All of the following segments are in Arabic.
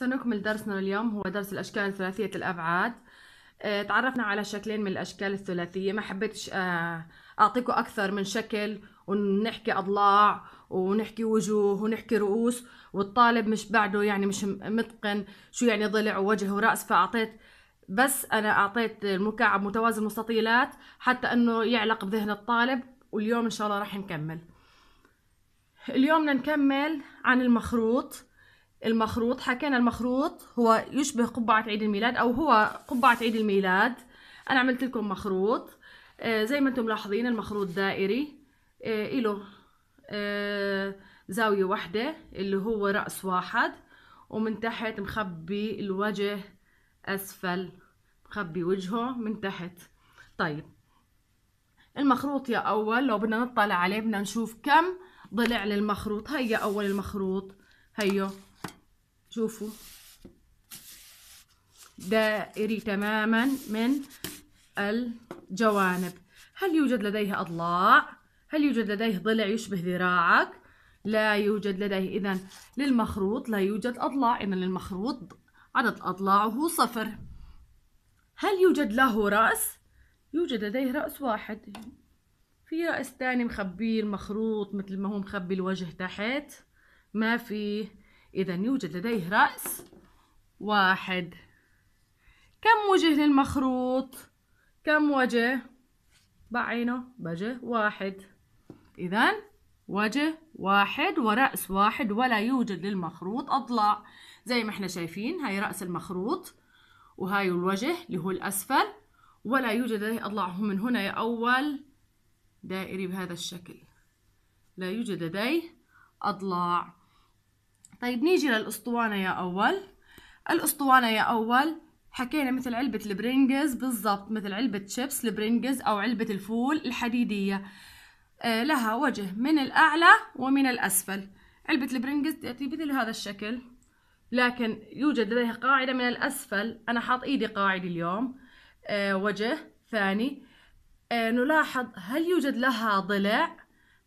سنكمل درسنا اليوم هو درس الأشكال ثلاثية الأبعاد آه، تعرفنا على شكلين من الأشكال الثلاثية ما حبيتش آه، أعطيكم أكثر من شكل ونحكي أضلاع ونحكي وجوه ونحكي رؤوس والطالب مش بعده يعني مش متقن شو يعني ضلع ووجه ورأس فأعطيت بس أنا أعطيت المكعب متوازي المستطيلات حتى أنه يعلق بذهن الطالب واليوم إن شاء الله راح نكمل اليوم نكمل عن المخروط المخروط حكينا المخروط هو يشبه قبعة عيد الميلاد أو هو قبعة عيد الميلاد أنا عملت لكم مخروط آه زي ما أنتم ملاحظين المخروط دائري آه إله آه زاوية واحدة اللي هو رأس واحد ومن تحت مخبي الوجه أسفل مخبي وجهه من تحت طيب المخروط يا أول لو بدنا نطلع عليه بدنا نشوف كم ضلع للمخروط هيا أول المخروط هيو شوفوا دائري تماما من الجوانب هل يوجد لديه أضلاع؟ هل يوجد لديه ضلع يشبه ذراعك؟ لا يوجد لديه إذا للمخروط لا يوجد أضلاع إذا للمخروط عدد أضلاعه صفر هل يوجد له رأس؟ يوجد لديه رأس واحد في رأس تاني مخبيه المخروط مثل ما هو مخبي الوجه تحت ما فيه إذا يوجد لديه رأس واحد كم وجه للمخروط؟ كم وجه؟ بعينه وجه واحد إذا وجه واحد ورأس واحد ولا يوجد للمخروط أضلاع زي ما احنا شايفين هاي رأس المخروط وهاي الوجه اللي هو الأسفل ولا يوجد لديه أضلاع من هنا يا أول دائري بهذا الشكل لا يوجد لديه أضلاع طيب نيجي للأسطوانة يا أول الأسطوانة يا أول حكينا مثل علبة البرينجز بالضبط مثل علبة شيبس البرينجز أو علبة الفول الحديدية آه لها وجه من الأعلى ومن الأسفل علبة البرينجز تأتي مثل هذا الشكل لكن يوجد لديها قاعدة من الأسفل أنا حاط إيدي قاعدة اليوم آه وجه ثاني آه نلاحظ هل يوجد لها ضلع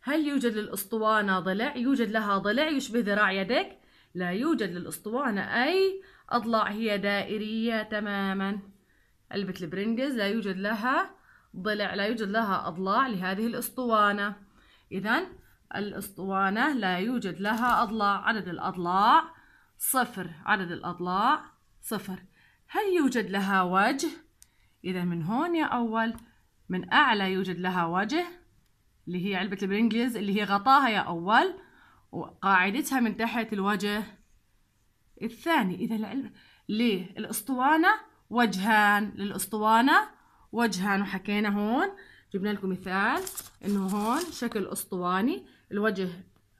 هل يوجد للأسطوانة ضلع يوجد لها ضلع يشبه ذراع يدك لا يوجد للأسطوانة أي أضلاع هي دائرية تماما علبة البرنجز لا يوجد لها ضلع لا يوجد لها أضلاع لهذه الأسطوانة إذا الأسطوانة لا يوجد لها أضلاع عدد الأضلاع صفر عدد الأضلاع صفر هل يوجد لها وجه؟ إذا من هون يا أول من أعلى يوجد لها وجه اللي هي علبة البرنجز اللي هي غطاها يا أول وقاعدتها من تحت الوجه الثاني إذا العلم ليه الأسطوانة وجهان للأسطوانة وجهان وحكينا هون جبنا لكم مثال إنه هون شكل أسطواني الوجه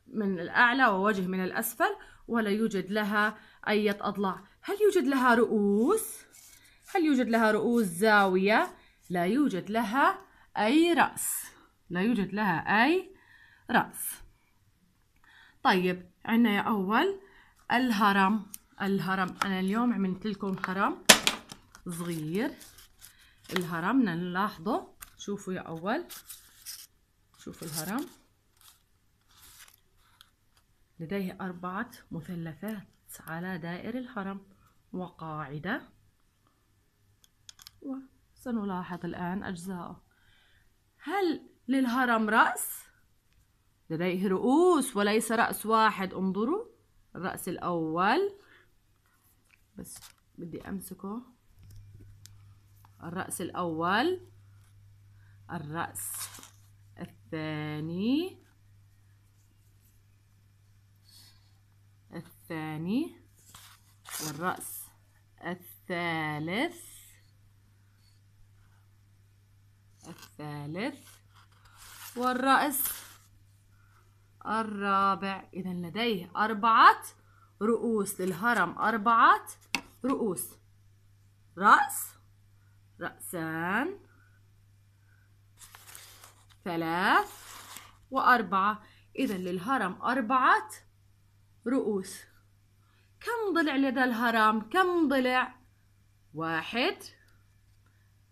من الأعلى ووجه من الأسفل ولا يوجد لها أي أضلاع هل يوجد لها رؤوس؟ هل يوجد لها رؤوس زاوية؟ لا يوجد لها أي رأس لا يوجد لها أي رأس طيب عنا يا أول الهرم الهرم أنا اليوم عملت لكم هرم صغير الهرم نلاحظه شوفوا يا أول شوفوا الهرم لديه أربعة مثلثات على دائر الهرم وقاعدة وسنلاحظ الآن أجزاءه هل للهرم رأس؟ لديه رؤوس وليس رأس واحد انظروا الرأس الأول بس بدي أمسكه الرأس الأول الرأس الثاني الثاني والرأس الثالث الثالث والرأس الرابع إذا لديه أربعة رؤوس للهرم أربعة رؤوس رأس رأسان ثلاث وأربعة إذا للهرم أربعة رؤوس كم ضلع لدى الهرم؟ كم ضلع؟ واحد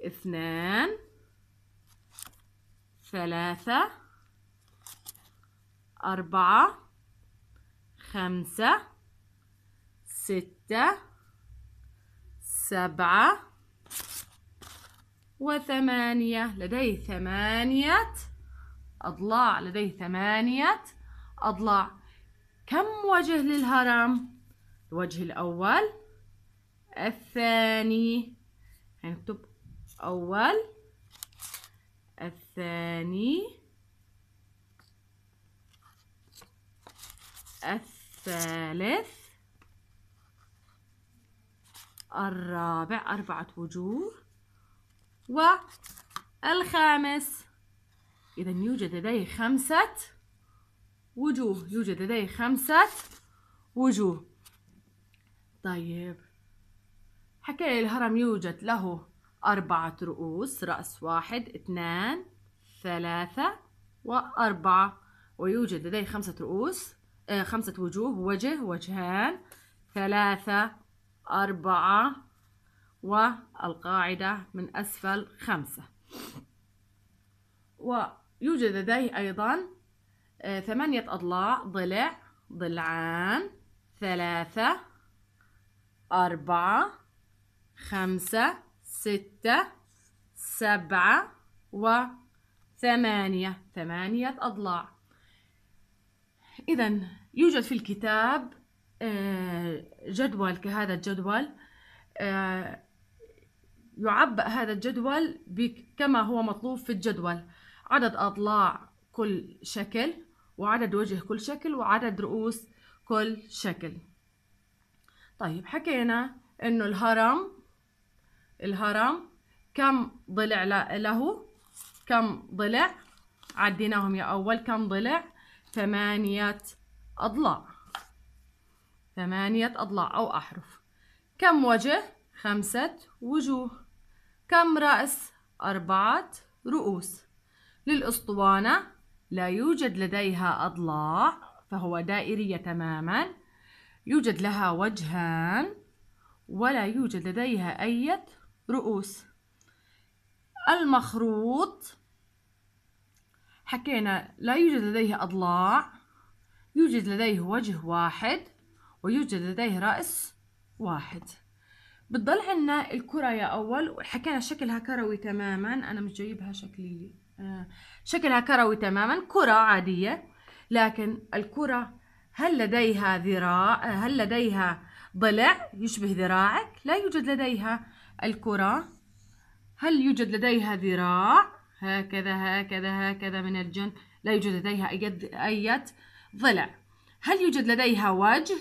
اثنان ثلاثة أربعة خمسة ستة سبعة وثمانية لديه ثمانية أضلاع لديه ثمانية أضلاع كم وجه للهرم؟ الوجه الأول الثاني هنكتب يعني أول الثاني الثالث الرابع أربعة وجوه والخامس إذا يوجد لدي خمسة وجوه يوجد لدي خمسة وجوه طيب حكى الهرم يوجد له أربعة رؤوس رأس واحد اثنان ثلاثة وأربعة ويوجد لدي خمسة رؤوس آه، خمسة وجوه وجه وجهان ثلاثة أربعة والقاعدة من أسفل خمسة ويوجد لديه أيضا آه، ثمانية أضلاع ضلع ضلعان ثلاثة أربعة خمسة ستة سبعة وثمانية ثمانية أضلاع إذا يوجد في الكتاب آه، جدول كهذا الجدول آه، يعبأ هذا الجدول كما هو مطلوب في الجدول عدد أضلاع كل شكل وعدد وجه كل شكل وعدد رؤوس كل شكل طيب حكينا انه الهرم الهرم كم ضلع له كم ضلع عديناهم يا اول كم ضلع ثمانية أضلاع ثمانية أضلاع أو أحرف كم وجه؟ خمسة وجوه كم رأس؟ أربعة رؤوس للأسطوانة لا يوجد لديها أضلاع فهو دائرية تماما يوجد لها وجهان ولا يوجد لديها أي رؤوس المخروط حكينا لا يوجد لديه أضلاع يوجد لديه وجه واحد ويوجد لديه رأس واحد بتضل عنا الكرة يا أول حكينا شكلها كروي تماما أنا مش جايبها شكلية آه، شكلها كروي تماما كرة عادية لكن الكرة هل لديها ذراع آه، هل لديها ضلع يشبه ذراعك لا يوجد لديها الكرة هل يوجد لديها ذراع هكذا هكذا هكذا من الجن لا يوجد لديها أي ضلع هل يوجد لديها وجه؟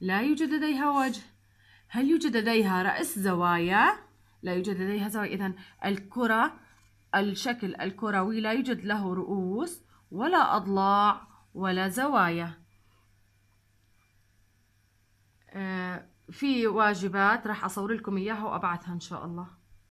لا يوجد لديها وجه هل يوجد لديها رأس زوايا؟ لا يوجد لديها زوايا إذا الكرة الشكل الكروي لا يوجد له رؤوس ولا أضلاع ولا زوايا آه، في واجبات راح أصور لكم إياها وأبعثها إن شاء الله